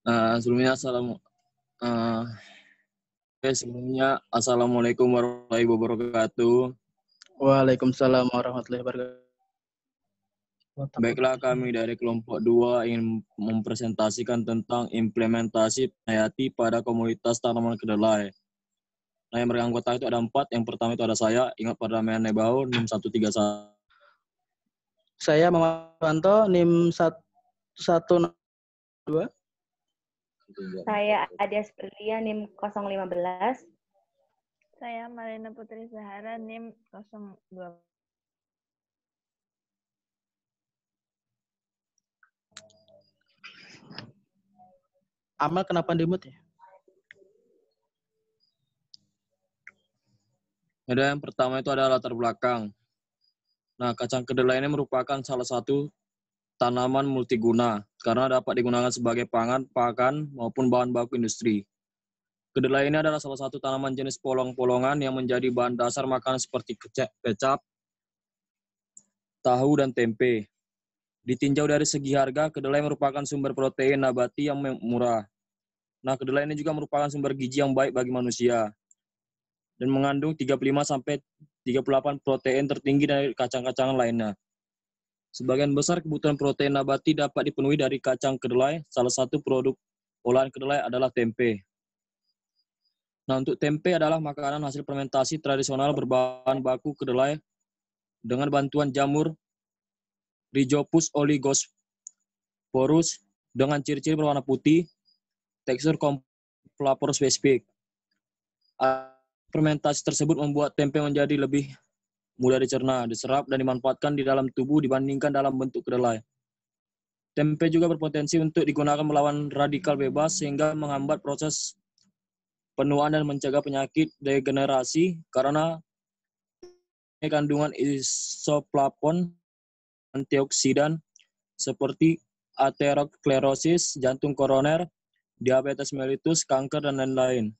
Eh, sebelumnya salam uh, eh, eh sebelumnya assalamualaikum warahmatullahi wabarakatuh. Waalaikumsalam warahmatullahi wabarakatuh. Baiklah kami dari kelompok dua ingin mempresentasikan tentang implementasi hayati pada komunitas tanaman kedelai. Nah, yang anggota itu ada empat. Yang pertama itu ada saya, ingat pada parlemen Nebau, NIM 131. Saya Muhammad Wanto, NIM 162. Gitu, ya. Saya Adias Pria NIM 015. Saya Marina Putri Zahara NIM 02. Amal kenapa dimut ya? Ada yang pertama itu adalah latar belakang. Nah, kacang kedelai ini merupakan salah satu tanaman multiguna karena dapat digunakan sebagai pangan, pakan, maupun bahan baku industri. Kedelai ini adalah salah satu tanaman jenis polong-polongan yang menjadi bahan dasar makanan seperti kecap, tahu, dan tempe. Ditinjau dari segi harga, kedelai merupakan sumber protein nabati yang murah. Nah, kedelai ini juga merupakan sumber gizi yang baik bagi manusia dan mengandung 35 38 protein tertinggi dari kacang-kacangan lainnya. Sebagian besar kebutuhan protein nabati dapat dipenuhi dari kacang kedelai. Salah satu produk olahan kedelai adalah tempe. Nah, untuk tempe adalah makanan hasil fermentasi tradisional berbahan baku kedelai dengan bantuan jamur Rhizopus oligosporus dengan ciri-ciri berwarna putih, tekstur komplapor spesifik. Fermentasi tersebut membuat tempe menjadi lebih mudah dicerna, diserap, dan dimanfaatkan di dalam tubuh dibandingkan dalam bentuk kedelai. Tempe juga berpotensi untuk digunakan melawan radikal bebas sehingga menghambat proses penuaan dan mencegah penyakit degenerasi karena kandungan isoflavon antioksidan seperti ateroklerosis, jantung koroner, diabetes mellitus, kanker, dan lain-lain.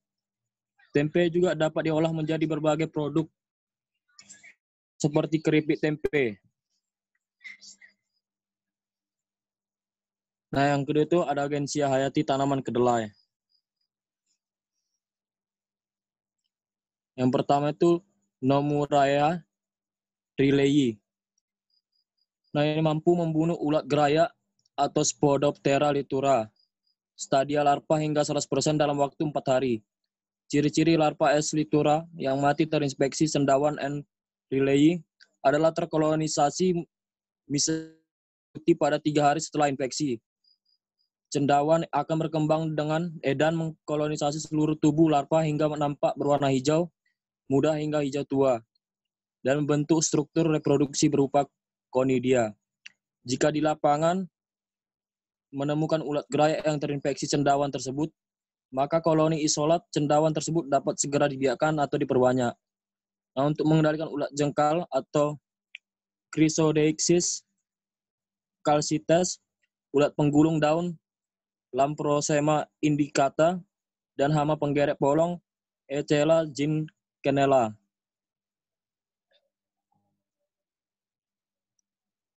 Tempe juga dapat diolah menjadi berbagai produk seperti keripik tempe. Nah, yang kedua itu ada Gensia hayati tanaman kedelai. Yang pertama itu Nomuraya rilei. Nah, ini mampu membunuh ulat geraya atau Spodoptera litura. Stadia larva hingga 100% dalam waktu 4 hari. Ciri-ciri larva S. litura yang mati terinspeksi sendawan N relaying adalah terkolonisasi misalnya pada tiga hari setelah infeksi. Cendawan akan berkembang dengan edan mengkolonisasi seluruh tubuh larva hingga menampak berwarna hijau, muda hingga hijau tua, dan membentuk struktur reproduksi berupa konidia. Jika di lapangan menemukan ulat gerai yang terinfeksi cendawan tersebut, maka koloni isolat cendawan tersebut dapat segera dibiarkan atau diperbanyak. Nah, untuk mengendalikan ulat jengkal atau Chrysodeixis calcites, ulat penggulung daun, Lamprosema indicata, dan hama penggerek polong, Echela kenela.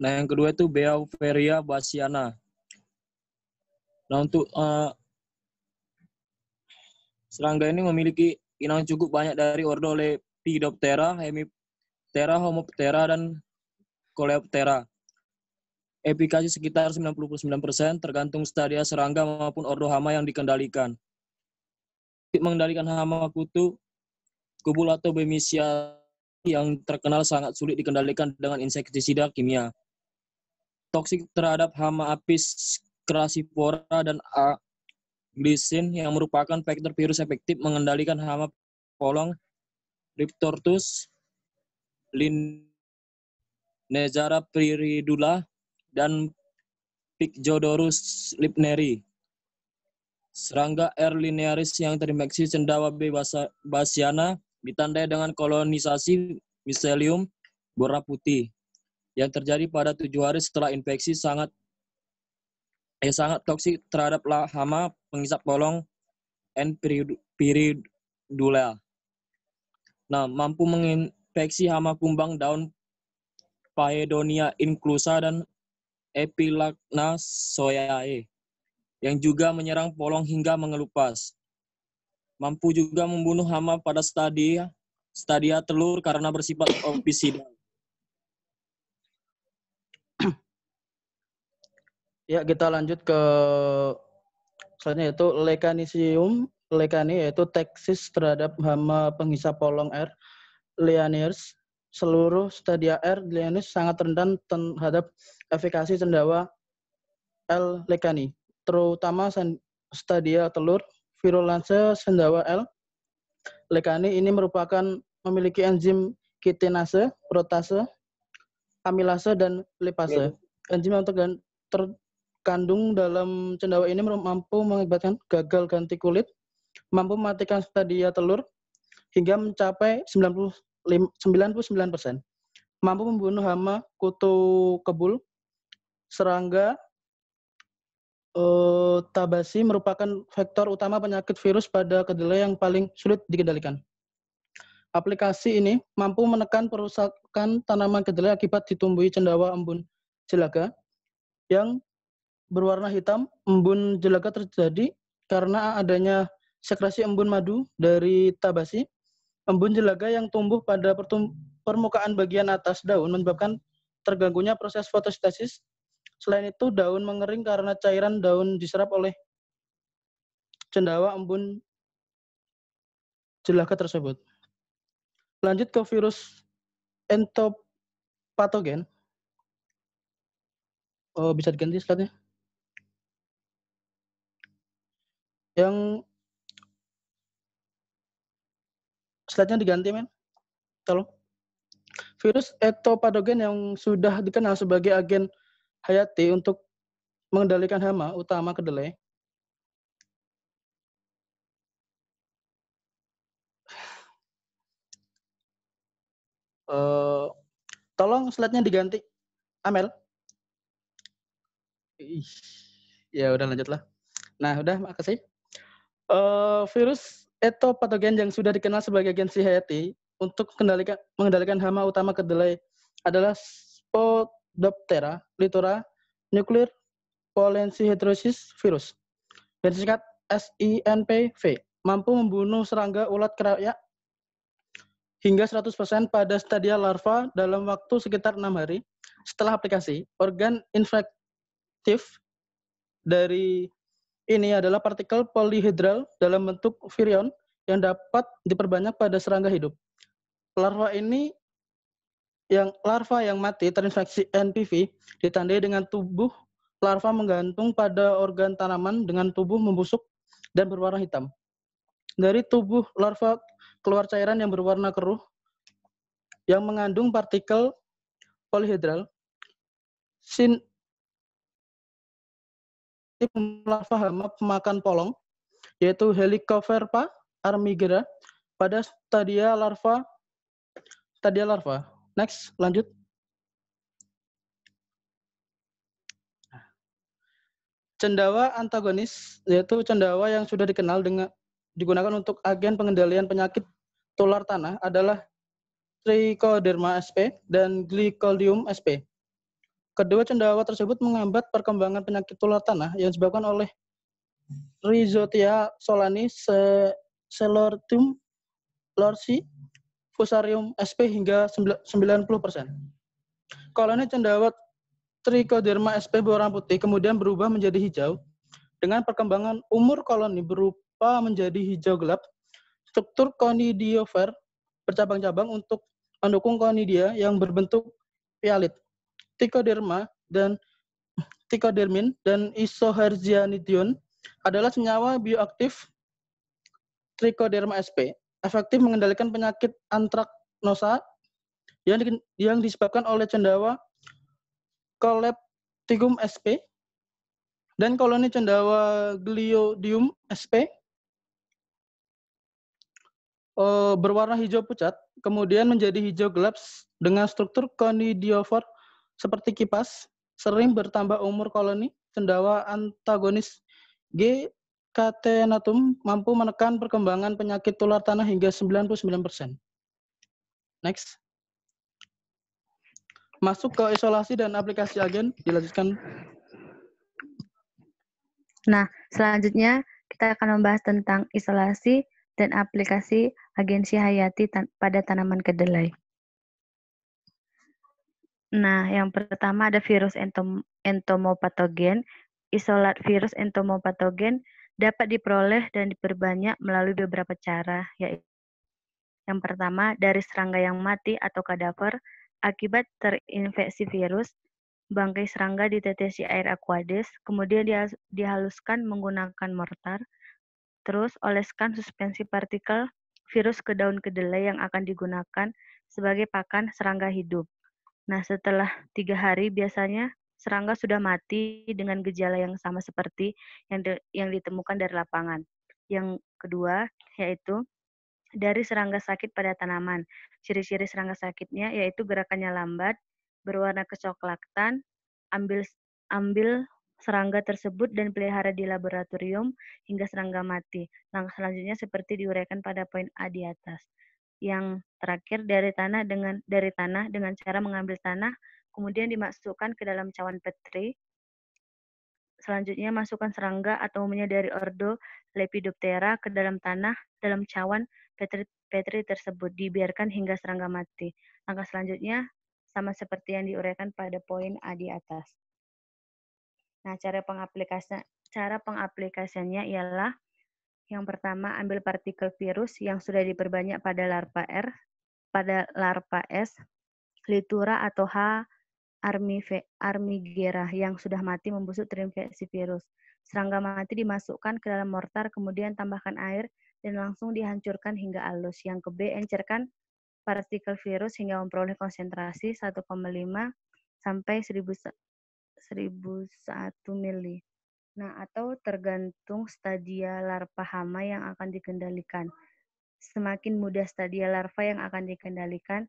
Nah, yang kedua itu Beauferia basiana. Nah, untuk uh, serangga ini memiliki inang cukup banyak dari ordo Le Pidoptera, Hemiptera, Homoptera, dan Coleoptera. Efikasi sekitar 99% tergantung stadia serangga maupun ordo hama yang dikendalikan. Mengendalikan hama kutu, kubul atau bemisia yang terkenal sangat sulit dikendalikan dengan insektisida kimia. Toksik terhadap hama apis crassifora dan A. Glisin yang merupakan vektor virus efektif mengendalikan hama polong Riptortus, Nezara priridula, dan Picjodorus lipneri. Serangga R. linearis yang terinfeksi cendawa B. basiana ditandai dengan kolonisasi miselium borna putih yang terjadi pada tujuh hari setelah infeksi sangat eh, sangat toksik terhadap hama pengisap polong N. piridula. Nah, mampu menginfeksi hama kumbang daun Paedonia inclusa dan Epilacna soyae yang juga menyerang polong hingga mengelupas. Mampu juga membunuh hama pada stadia stadia telur karena bersifat opisida. Ya, kita lanjut ke selanjutnya yaitu Lecanisium Lekani yaitu teksis terhadap hama penghisap polong air Lianiers. seluruh stadia air Lianiers sangat rendah terhadap efikasi cendawa L Lekani terutama stadia telur virulense cendawa L Lekani ini merupakan memiliki enzim kitinase, protase, amilase dan lipase. Ya. Enzim yang terkandung dalam cendawa ini mampu mengakibatkan gagal ganti kulit, mampu mematikan stadia telur hingga mencapai 99%, mampu membunuh hama, kutu kebul, serangga, uh, tabasi merupakan faktor utama penyakit virus pada kedelai yang paling sulit dikendalikan. Aplikasi ini mampu menekan perusakan tanaman kedelai akibat ditumbuhi cendawa embun jelaga yang berwarna hitam. Embun jelaga terjadi karena adanya sekresi embun madu dari tabasi. Embun jelaga yang tumbuh pada permukaan bagian atas daun menyebabkan terganggunya proses fotosintesis. Selain itu, daun mengering karena cairan daun diserap oleh cendawa embun jelaga tersebut. Lanjut ke virus entopatogen. Oh, bisa diganti slide-nya. Yang slide-nya diganti men. Tolong. Virus etopadogen yang sudah dikenal sebagai agen hayati untuk mengendalikan hama utama kedelai. Uh, tolong slide-nya diganti. Amel. Ih, ya udah lanjutlah. Nah, udah makasih. Uh, virus patogen yang sudah dikenal sebagai gen Hayati untuk mengendalikan, mengendalikan hama utama kedelai adalah Spodoptera, Litora, Nuclear polyhedrosis Virus, dan singkat SINPV, mampu membunuh serangga ulat kerayak hingga 100% pada stadia larva dalam waktu sekitar 6 hari setelah aplikasi. Organ infektif dari ini adalah partikel polihedral dalam bentuk virion yang dapat diperbanyak pada serangga hidup. Larva ini yang larva yang mati terinfeksi NPV ditandai dengan tubuh larva menggantung pada organ tanaman dengan tubuh membusuk dan berwarna hitam. Dari tubuh larva keluar cairan yang berwarna keruh yang mengandung partikel polihedral pemelafahama pemakan polong, yaitu Helicoverpa armigera pada stadia larva stadia larva. Next, lanjut. Cendawa antagonis yaitu cendawa yang sudah dikenal dengan digunakan untuk agen pengendalian penyakit tular tanah adalah Trichoderma sp dan Glycolium sp. Kedua cendawa tersebut menghambat perkembangan penyakit tular tanah yang disebabkan oleh Rhizotia solani Celertum lorsi Fusarium sp hingga 90%. Koloni cendawa Trichoderma sp berwarna putih kemudian berubah menjadi hijau dengan perkembangan umur koloni berupa menjadi hijau gelap. Struktur konidiofer bercabang-cabang untuk mendukung konidia yang berbentuk pialit. Trichoderma dan Tikodermin dan isoherzianidion adalah senyawa bioaktif Trichoderma sp, efektif mengendalikan penyakit antraknosa yang, di, yang disebabkan oleh cendawa Colepticum sp dan koloni cendawa Gliodium sp e, berwarna hijau pucat, kemudian menjadi hijau gelap dengan struktur konidiofor seperti kipas, sering bertambah umur koloni, sendawa antagonis G. Katenatum mampu menekan perkembangan penyakit tular tanah hingga 99%. Next. Masuk ke isolasi dan aplikasi agen, dilanjutkan. Nah, selanjutnya kita akan membahas tentang isolasi dan aplikasi agensi hayati pada tanaman kedelai. Nah, yang pertama ada virus entom entomopatogen. Isolat virus entomopatogen dapat diperoleh dan diperbanyak melalui beberapa cara, yaitu yang pertama dari serangga yang mati atau kadaver akibat terinfeksi virus. Bangkai serangga ditetesi air aquades, kemudian dihaluskan menggunakan mortar. Terus oleskan suspensi partikel virus ke daun kedelai yang akan digunakan sebagai pakan serangga hidup. Nah, setelah tiga hari biasanya serangga sudah mati dengan gejala yang sama seperti yang de, yang ditemukan dari lapangan. Yang kedua yaitu dari serangga sakit pada tanaman. Ciri-ciri serangga sakitnya yaitu gerakannya lambat, berwarna kecoklatan, ambil ambil serangga tersebut dan pelihara di laboratorium hingga serangga mati. Langkah selanjutnya seperti diuraikan pada poin A di atas yang terakhir dari tanah dengan dari tanah dengan cara mengambil tanah kemudian dimasukkan ke dalam cawan petri. Selanjutnya masukkan serangga atau umumnya dari ordo Lepidoptera ke dalam tanah dalam cawan petri, petri tersebut dibiarkan hingga serangga mati. Langkah selanjutnya sama seperti yang diuraikan pada poin A di atas. Nah, cara pengaplikasinya cara pengaplikasiannya ialah yang pertama, ambil partikel virus yang sudah diperbanyak pada larva R, pada larva S, litura atau H. armigera yang sudah mati membusuk terinfeksi virus. Serangga mati dimasukkan ke dalam mortar, kemudian tambahkan air dan langsung dihancurkan hingga halus. Yang ke B, encerkan partikel virus hingga memperoleh konsentrasi 1,5 sampai 1000 1001 mili. Nah, atau tergantung stadia larva hama yang akan dikendalikan. Semakin mudah stadia larva yang akan dikendalikan,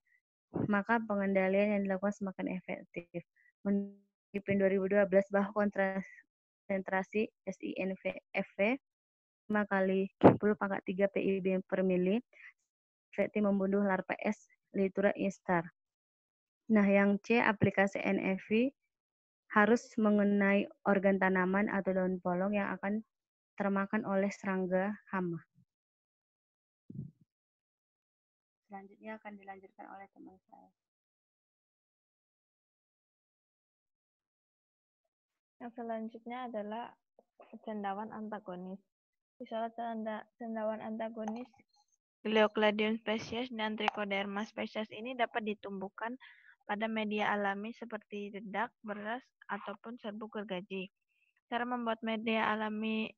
maka pengendalian yang dilakukan semakin efektif. PIN 2012 bahwa konsentrasi SINFV 5 e kali 10 pangkat 3 PIB per mili efektif membunuh larva S Litura instar. Nah, yang C aplikasi NFV e harus mengenai organ tanaman atau daun polong yang akan termakan oleh serangga hama. Selanjutnya akan dilanjutkan oleh teman saya. Yang selanjutnya adalah cendawan antagonis. Misalnya cenda, cendawan antagonis Gleocladium species dan Trichoderma species ini dapat ditumbuhkan pada media alami seperti dedak, beras, ataupun serbuk gergaji. Cara membuat media alami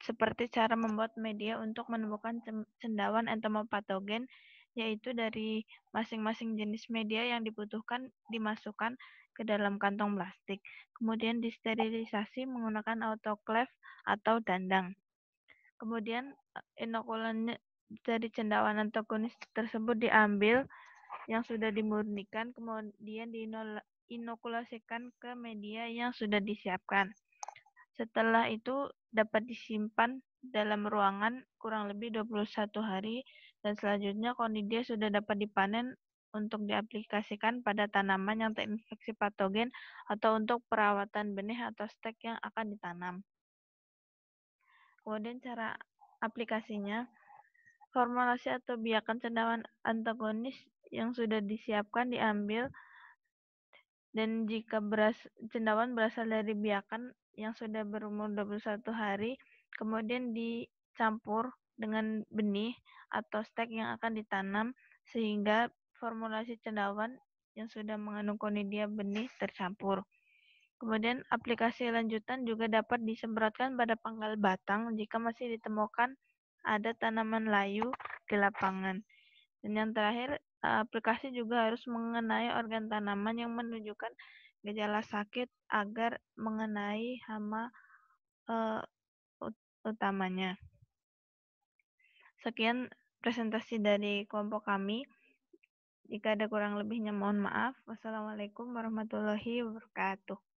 seperti cara membuat media untuk menemukan cendawan entomopatogen, yaitu dari masing-masing jenis media yang dibutuhkan dimasukkan ke dalam kantong plastik, kemudian disterilisasi menggunakan autoclave atau dandang. Kemudian inokulannya dari cendawan antagonis tersebut diambil yang sudah dimurnikan kemudian diinokulasikan ke media yang sudah disiapkan. Setelah itu dapat disimpan dalam ruangan kurang lebih 21 hari dan selanjutnya konidia sudah dapat dipanen untuk diaplikasikan pada tanaman yang terinfeksi patogen atau untuk perawatan benih atau stek yang akan ditanam. Kemudian cara aplikasinya, formulasi atau biakan cendawan antagonis yang sudah disiapkan diambil dan jika beras, cendawan berasal dari biakan yang sudah berumur 21 hari, kemudian dicampur dengan benih atau stek yang akan ditanam sehingga formulasi cendawan yang sudah mengandung konidia benih tercampur. Kemudian aplikasi lanjutan juga dapat disemprotkan pada pangkal batang jika masih ditemukan ada tanaman layu di lapangan. Dan yang terakhir, Eh, aplikasi juga harus mengenai organ tanaman yang menunjukkan gejala sakit agar mengenai hama uh, utamanya. Sekian presentasi dari kelompok kami. Jika ada kurang lebihnya mohon maaf. Wassalamualaikum warahmatullahi wabarakatuh.